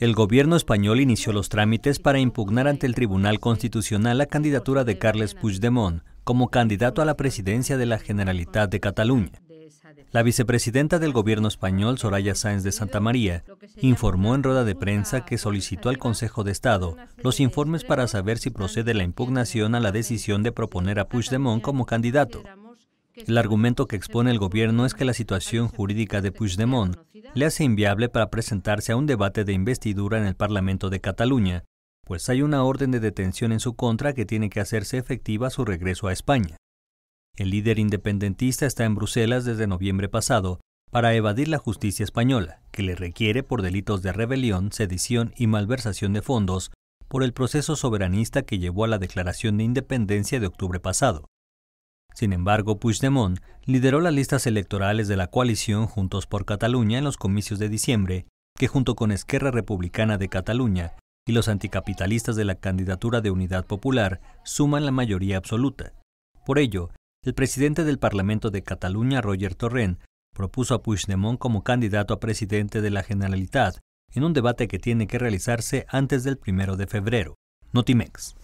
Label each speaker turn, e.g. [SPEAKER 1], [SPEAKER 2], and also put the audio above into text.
[SPEAKER 1] El gobierno español inició los trámites para impugnar ante el Tribunal Constitucional la candidatura de Carles Puigdemont como candidato a la presidencia de la Generalitat de Cataluña. La vicepresidenta del gobierno español, Soraya Sáenz de Santa María, informó en rueda de prensa que solicitó al Consejo de Estado los informes para saber si procede la impugnación a la decisión de proponer a Puigdemont como candidato. El argumento que expone el gobierno es que la situación jurídica de Puigdemont le hace inviable para presentarse a un debate de investidura en el Parlamento de Cataluña, pues hay una orden de detención en su contra que tiene que hacerse efectiva su regreso a España. El líder independentista está en Bruselas desde noviembre pasado para evadir la justicia española, que le requiere por delitos de rebelión, sedición y malversación de fondos por el proceso soberanista que llevó a la declaración de independencia de octubre pasado. Sin embargo, Puigdemont lideró las listas electorales de la coalición Juntos por Cataluña en los comicios de diciembre, que junto con Esquerra Republicana de Cataluña y los anticapitalistas de la candidatura de Unidad Popular suman la mayoría absoluta. Por ello, el presidente del Parlamento de Cataluña, Roger Torrent, propuso a Puigdemont como candidato a presidente de la Generalitat en un debate que tiene que realizarse antes del primero de febrero. Notimex.